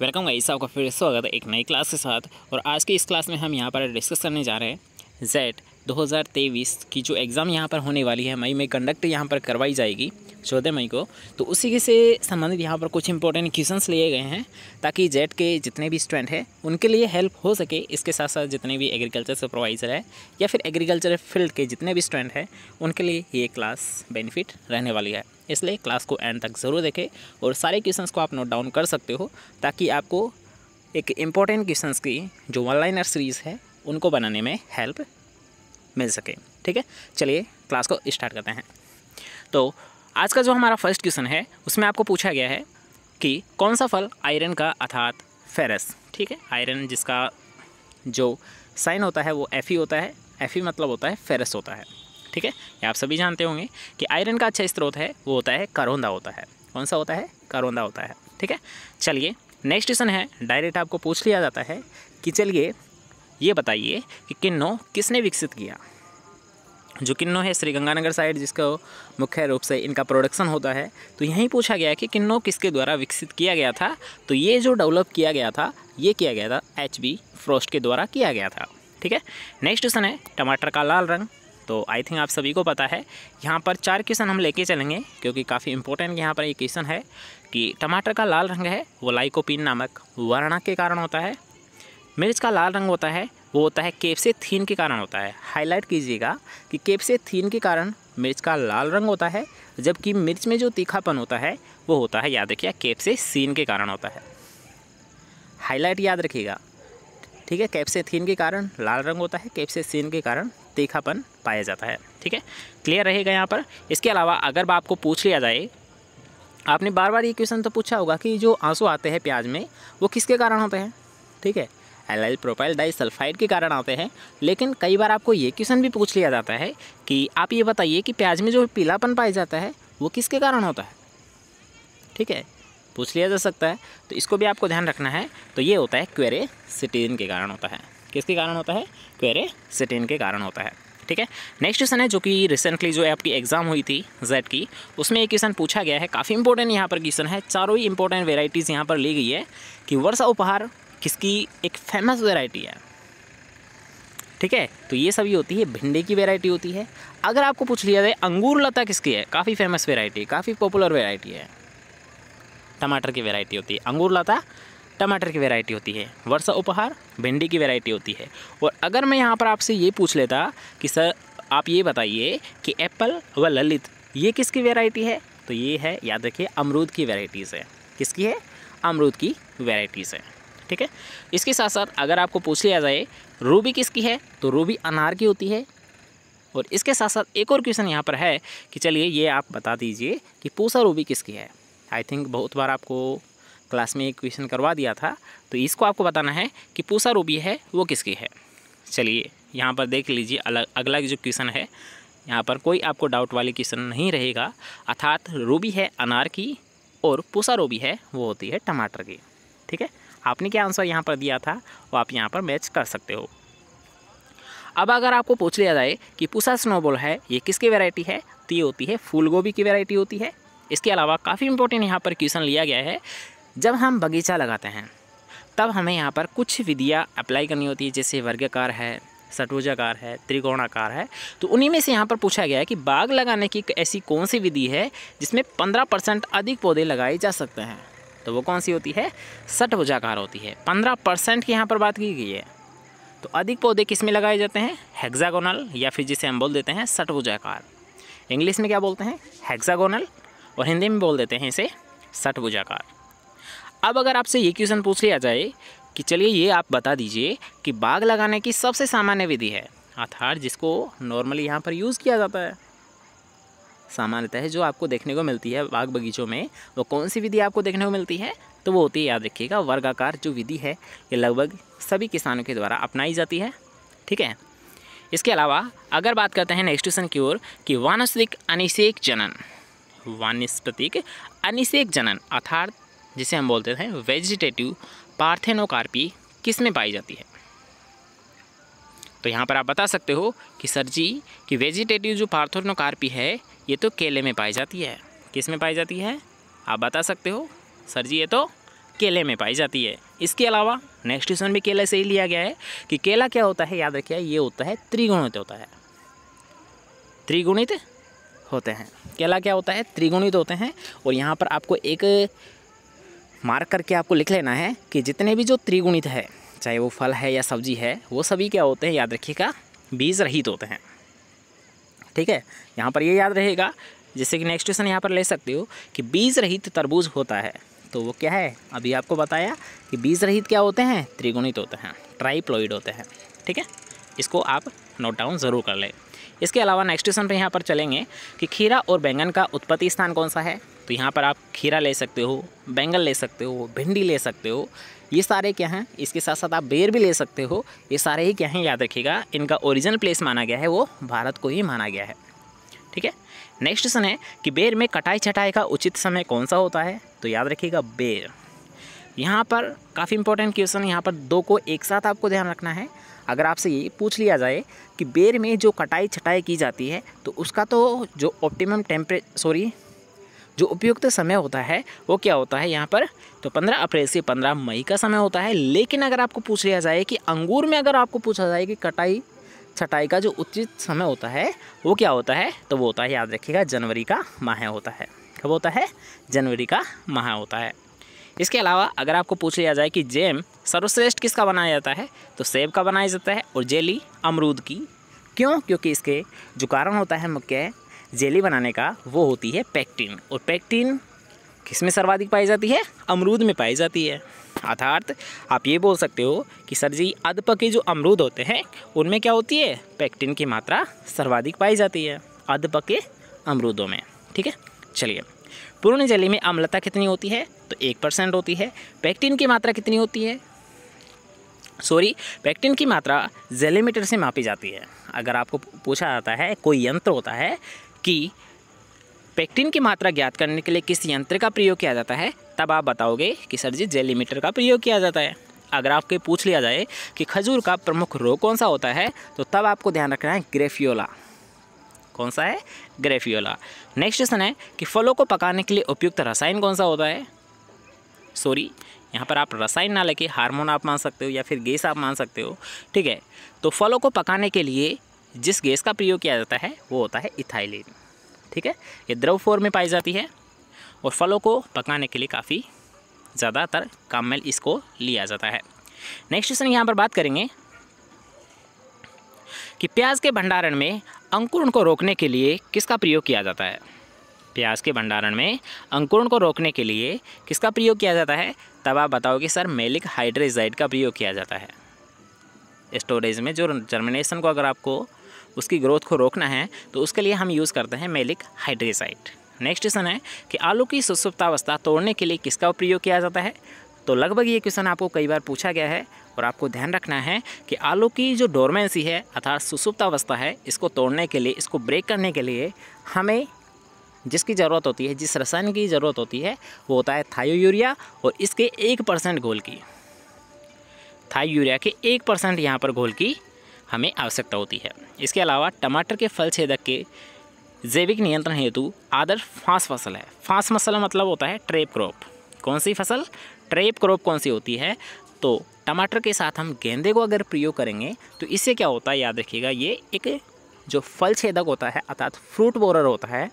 welcome guys आपका फिर स्वागत है एक नई क्लास के साथ और आज की इस क्लास में हम यहाँ पर डिस्कस करने जा रहे हैं जेट 2023 की जो एग्ज़ाम यहाँ पर होने वाली है मई में कंडक्ट यहाँ पर करवाई जाएगी चौदह मई को तो उसी से संबंधित यहाँ पर कुछ इंपॉर्टेंट क्वेश्चंस लिए गए हैं ताकि जेट के जितने भी स्टूडेंट हैं उनके लिए हेल्प हो सके इसके साथ साथ जितने भी एग्रीकल्चर सुपरवाइज़र है या फिर एग्रीकल्चर फील्ड के जितने भी स्टूडेंट हैं उनके लिए ये क्लास बेनिफिट रहने वाली है इसलिए क्लास को एंड तक ज़रूर देखें और सारे क्वेश्चन को आप नोट डाउन कर सकते हो ताकि आपको एक इम्पॉर्टेंट क्वेश्चन की जो वन सीरीज़ है उनको बनाने में हेल्प मिल सके ठीक है चलिए क्लास को स्टार्ट करते हैं तो आज का जो हमारा फर्स्ट क्वेश्चन है उसमें आपको पूछा गया है कि कौन सा फल आयरन का अर्थात फेरस ठीक है आयरन जिसका जो साइन होता है वो एफ ई होता है एफ मतलब होता है फेरस होता है ठीक है ये आप सभी जानते होंगे कि आयरन का अच्छा स्त्रोत है वो होता है करौंदा होता है कौन सा होता है करौंदा होता है ठीक है चलिए नेक्स्ट क्वेश्चन है डायरेक्ट आपको पूछ लिया जाता है कि चलिए ये बताइए कि किन्नो किसने विकसित किया जो किन्नो है श्रीगंगानगर साइड जिसका मुख्य रूप से इनका प्रोडक्शन होता है तो यहीं पूछा गया कि किन्नो किसके द्वारा विकसित किया गया था तो ये जो डेवलप किया गया था ये किया गया था एच बी फ्रोस्ट के द्वारा किया गया था ठीक है नेक्स्ट क्वेश्चन है टमाटर का लाल रंग तो आई थिंक आप सभी को पता है यहाँ पर चार क्वेश्चन हम लेके चलेंगे क्योंकि काफ़ी इंपॉर्टेंट यहाँ पर ये क्वेश्चन है कि टमाटर का लाल रंग है वो लाइकोपिन नामक वर्णा के कारण होता है मिर्च का लाल रंग होता है वो होता है केपसे से थीन के कारण होता है हाईलाइट कीजिएगा कि केपसे से थीन के कारण मिर्च का लाल रंग होता है जबकि मिर्च में जो तीखापन होता है वो होता है याद रखिएगा केपसे से सीन के कारण होता है हाईलाइट याद रखिएगा ठीक है कैप से थीन के कारण लाल रंग होता है कैप से सीन के कारण तीखापन पाया जाता है ठीक है क्लियर रहेगा यहाँ पर इसके अलावा अगर आपको पूछ लिया जाए आपने बार बार ये क्वेश्चन तो पूछा होगा कि जो आंसू आते हैं प्याज में वो किसके कारण होते हैं ठीक है एलाइल प्रोपाइल डाइसल्फाइड के कारण आते हैं लेकिन कई बार आपको ये क्वेश्चन भी पूछ लिया जाता है कि आप ये बताइए कि प्याज में जो पीलापन पाया जाता है वो किसके कारण होता है ठीक है पूछ लिया जा सकता है तो इसको भी आपको ध्यान रखना है तो ये होता है क्वेरे सिटीन के कारण होता है किसके कारण होता है क्वेरे सिटीन के कारण होता है ठीक है नेक्स्ट क्वेश्चन है जो कि रिसेंटली जो है आपकी एग्जाम हुई थी जेड की उसमें एक क्वेश्चन पूछा गया है काफ़ी इंपॉर्टेंट यहाँ पर क्वेश्चन है चारों ही इंपॉर्टेंट वेराइटीज़ यहाँ पर ली गई है कि वर्षा उपहार किसकी एक फेमस वेराइटी है ठीक है तो ये सभी होती है भिंडी की वेराइटी होती है अगर आपको पूछ लिया जाए अंगूर लता किसकी है काफ़ी फेमस वेराइटी है काफ़ी पॉपुलर वेराइटी है टमाटर की वेराइटी होती है अंगूर लता टमाटर की वेराइटी होती है वर्षा उपहार भिंडी की वेराइटी होती है और अगर मैं यहाँ पर आपसे ये पूछ लेता कि सर आप ये बताइए कि एप्पल व ललित ये किसकी वेराइटी है तो ये है याद रखिए अमरूद की वेराइटीज़ है किसकी है अमरूद की वेराइटीज़ है ठीक है इसके साथ साथ अगर आपको पूछ लिया जाए रूबी किसकी है तो रूबी अनार की होती है और इसके साथ साथ एक और क्वेश्चन यहाँ पर है कि चलिए ये आप बता दीजिए कि पूसा रूबी किसकी है आई थिंक बहुत बार आपको क्लास में एक क्वेश्चन करवा दिया था तो इसको आपको बताना है कि पूसा रूबी है वो किसकी है चलिए यहाँ पर देख लीजिए अलग अगला जो क्वेश्चन है यहाँ पर कोई आपको डाउट वाली क्वेश्चन नहीं रहेगा अर्थात रूबी है अनार की और पूसा रूबी है वो होती है टमाटर की ठीक है आपने क्या आंसर यहाँ पर दिया था वो आप यहाँ पर मैच कर सकते हो अब अगर आपको पूछ लिया जाए कि पूसा स्नोबॉल है ये किसकी वैरायटी है तो ये होती है फूल गोभी की वैरायटी होती है इसके अलावा काफ़ी इंपॉर्टेंट यहाँ पर क्वेश्चन लिया गया है जब हम बगीचा लगाते हैं तब हमें यहाँ पर कुछ विधियाँ अप्लाई करनी होती है जैसे वर्गकार है सटभुजाकार है त्रिकोणाकार है तो उन्हीं में से यहाँ पर पूछा गया है कि बाग लगाने की ऐसी कौन सी विधि है जिसमें पंद्रह परसेंट अधिक पौधे लगाए जा सकते हैं तो वो कौन सी होती है भुजाकार होती है पंद्रह परसेंट की यहाँ पर बात की गई है तो अधिक पौधे किस में लगाए जाते हैं हेक्सागोनल या फिर जिसे हम बोल देते हैं भुजाकार इंग्लिश में क्या बोलते हैं हेक्सागोनल और हिंदी में बोल देते हैं इसे भुजाकार अब अगर आपसे ये क्वेश्चन पूछ लिया जाए कि चलिए ये आप बता दीजिए कि बाग लगाने की सबसे सामान्य विधि है अर्थात जिसको नॉर्मली यहाँ पर यूज़ किया जाता है सामान्यतः जो आपको देखने को मिलती है बाग बगीचों में वो कौन सी विधि आपको देखने को मिलती है तो वो होती है याद रखिएगा वर्गाकार जो विधि है ये लगभग सभी किसानों के द्वारा अपनाई जाती है ठीक है इसके अलावा अगर बात करते हैं नेक्स्ट क्वेश्चन की ओर कि वानस्पतिक अनिषेक जनन वानस्पतिक अनिषेक जनन अर्थात जिसे हम बोलते हैं वेजिटेटिव पार्थेनोकार्पी किस में पाई जाती है तो यहाँ पर आप बता सकते हो कि सर जी कि वेजिटेटिव जो पार्थोनोकार्पी है ये तो केले में पाई जाती है किस में पाई जाती है आप बता सकते हो सर जी ये तो केले में पाई जाती है इसके अलावा नेक्स्ट क्वेश्चन भी केले से ही लिया गया है कि केला क्या होता है याद रखिए ये होता है त्रिगुणित होता है त्रिगुणित होते हैं केला क्या होता है त्रिगुणित होते हैं और यहाँ पर आपको एक मार्क करके आपको लिख लेना है कि जितने भी जो त्रिगुणित है चाहे वो फल है या सब्जी है वो सभी क्या होते हैं याद रखिएगा बीज रहित होते हैं ठीक है यहाँ पर ये याद रहेगा जैसे कि नेक्स्ट क्वेश्चन यहाँ पर ले सकते हो कि बीज रहित तरबूज होता है तो वो क्या है अभी आपको बताया कि बीज रहित क्या होते हैं त्रिगुणित होते हैं ट्राइप्लोइड होते हैं ठीक है इसको आप नोट डाउन ज़रूर कर लें इसके अलावा नेक्स्ट क्वेश्चन पर यहाँ पर चलेंगे कि खीरा और बैंगन का उत्पत्ति स्थान कौन सा है तो यहाँ पर आप खीरा ले सकते हो बैंगन ले सकते हो भिंडी ले सकते हो ये सारे क्या हैं इसके साथ साथ आप बेर भी ले सकते हो ये सारे ही क्या हैं याद रखिएगा इनका ओरिजिनल प्लेस माना गया है वो भारत को ही माना गया है ठीक है नेक्स्ट क्वेश्चन है कि बेर में कटाई छटाई का उचित समय कौन सा होता है तो याद रखिएगा बेर यहाँ पर काफ़ी इंपॉर्टेंट क्वेश्चन यहाँ पर दो को एक साथ आपको ध्यान रखना है अगर आपसे ये पूछ लिया जाए कि बेर में जो कटाई छटाई की जाती है तो उसका तो जो ऑप्टिमम टेम्परे सॉरी जो उपयुक्त समय होता है वो क्या होता है यहाँ पर तो 15 अप्रैल से 15 मई का समय होता है लेकिन अगर आपको पूछ लिया जाए कि अंगूर में अगर आपको पूछा जाए कि कटाई छटाई का जो उचित समय होता है वो क्या होता है तो वो होता है याद रखिएगा जनवरी का माह होता है कब होता है जनवरी का माह होता है इसके अलावा अगर आपको पूछ लिया जाए कि जैम सर्वश्रेष्ठ किसका बनाया जाता है तो सेब का बनाया जाता है और जेली अमरूद की क्यों क्योंकि इसके जो कारण होता है मुख्य जेली बनाने का वो होती है पैक्टिन और पैक्टिन किस में सर्वाधिक पाई जाती है अमरूद में पाई जाती है अर्थात आप ये बोल सकते हो कि सर जी अधपके जो अमरूद होते हैं उनमें क्या होती है पैक्टिन की मात्रा सर्वाधिक पाई जाती है अधपके अमरूदों में ठीक है चलिए पूर्ण जली में अम्लता कितनी होती है तो एक परसेंट होती है पैक्टिन की मात्रा कितनी होती है सॉरी पैक्टिन की मात्रा जेलीमीटर से मापी जाती है अगर आपको पूछा जाता है कोई यंत्र होता है कि पैक्टिन की मात्रा ज्ञात करने के लिए किस यंत्र का प्रयोग किया जाता है तब आप बताओगे कि सर जी जेलीमीटर का प्रयोग किया जाता है अगर आपके पूछ लिया जाए कि खजूर का प्रमुख रोग कौन सा होता है तो तब आपको ध्यान रखना है ग्रेफियोला कौन सा है ग्रेफियोला नेक्स्ट क्वेश्चन है कि फलों को पकाने के लिए उपयुक्त रसायन कौन सा होता है सॉरी यहाँ पर आप रसायन ना लेके हार्मोन आप मान सकते हो या फिर गैस आप मान सकते हो ठीक है तो फलों को पकाने के लिए जिस गैस का प्रयोग किया जाता है वो होता है इथाइलिन ठीक है ये द्रव फॉर्म में पाई जाती है और फलों को पकाने के लिए काफ़ी ज़्यादातर काम में इसको लिया जाता है नेक्स्ट क्वेश्चन यहाँ पर बात करेंगे कि प्याज के भंडारण में अंकुरण को रोकने के लिए किसका प्रयोग किया जाता है प्याज के भंडारण में अंकुरण को रोकने के लिए किसका प्रयोग किया जाता है तब आप बताओगे सर मेलिक हाइड्रेजाइड का प्रयोग किया जाता है स्टोरेज में जो जर्मिनेशन को अगर आपको उसकी ग्रोथ को रोकना है तो उसके लिए हम यूज़ करते हैं मेलिक हाइड्रेसाइड नेक्स्ट क्वेश्चन है कि आलू की सुसुप्तावस्था तोड़ने के लिए किसका प्रयोग किया जाता है तो लगभग ये क्वेश्चन आपको कई बार पूछा गया है और आपको ध्यान रखना है कि आलू की जो डोरमेंसी है अर्थात सुसुप्त अवस्था है इसको तोड़ने के लिए इसको ब्रेक करने के लिए हमें जिसकी ज़रूरत होती है जिस रसायन की ज़रूरत होती है वो होता है थायो यूरिया और इसके एक परसेंट घोल की थायो यूरिया के एक परसेंट यहाँ पर घोल की हमें आवश्यकता होती है इसके अलावा टमाटर के फल छेदक के जैविक नियंत्रण हेतु आदर फांस फसल है फांस फसल मतलब होता है ट्रेप क्रॉप कौन सी फसल ट्रेप क्रॉप कौन सी होती है तो टमाटर के साथ हम गेंदे को अगर प्रयोग करेंगे तो इससे क्या होता है याद रखिएगा ये एक जो फल छेदक होता है अर्थात फ्रूट बोरर होता है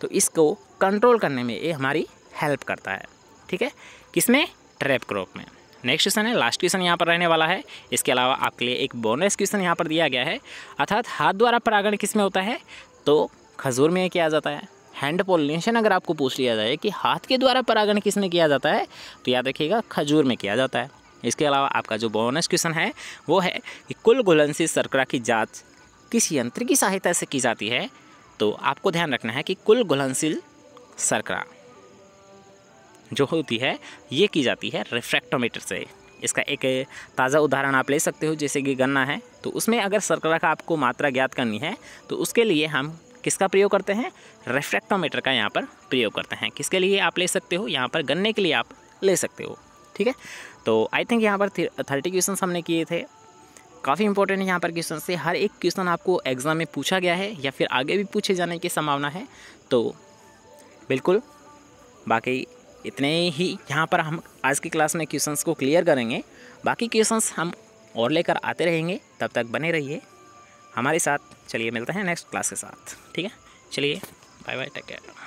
तो इसको कंट्रोल करने में ये हमारी हेल्प करता है ठीक है किसमें ट्रैप क्रॉप में नेक्स्ट क्वेश्चन है लास्ट क्वेश्चन यहाँ पर रहने वाला है इसके अलावा आपके लिए एक बोनस क्वेश्चन यहाँ पर दिया गया है अर्थात हाथ द्वारा परागण किस में होता है तो खजूर में किया जाता है हैंड पोलिनेशन अगर आपको पूछ लिया जाए कि हाथ के द्वारा परागण में किया जाता है तो याद रखिएगा खजूर में किया जाता है इसके अलावा आपका जो बोनस क्वेश्चन है वो है कि कुल घुलनशील सर्करा की जाँच किस यंत्र की सहायता से की जाती है तो आपको ध्यान रखना है कि कुल घुलनशील शर्करा जो होती है ये की जाती है रिफ्रैक्टोमीटर से इसका एक ताज़ा उदाहरण आप ले सकते हो जैसे कि गन्ना है तो उसमें अगर सर्करा का आपको मात्रा ज्ञात करनी है तो उसके लिए हम किसका प्रयोग करते हैं रेफ्रैक्टोमीटर का यहाँ पर प्रयोग करते हैं किसके लिए आप ले सकते हो यहाँ पर गन्ने के लिए आप ले सकते हो ठीक है तो आई थिंक यहाँ पर थर्टी क्वेश्चन हमने किए थे काफ़ी इंपॉर्टेंट है यहाँ पर क्वेश्चन से हर एक क्वेश्चन आपको एग्ज़ाम में पूछा गया है या फिर आगे भी पूछे जाने की संभावना है तो बिल्कुल बाकी इतने ही यहाँ पर हम आज की क्लास में क्वेश्चंस को क्लियर करेंगे बाकी क्वेश्चंस हम और लेकर आते रहेंगे तब तक बने रहिए हमारे साथ चलिए मिलते हैं नेक्स्ट क्लास के साथ ठीक है चलिए बाय बाय टेक केयर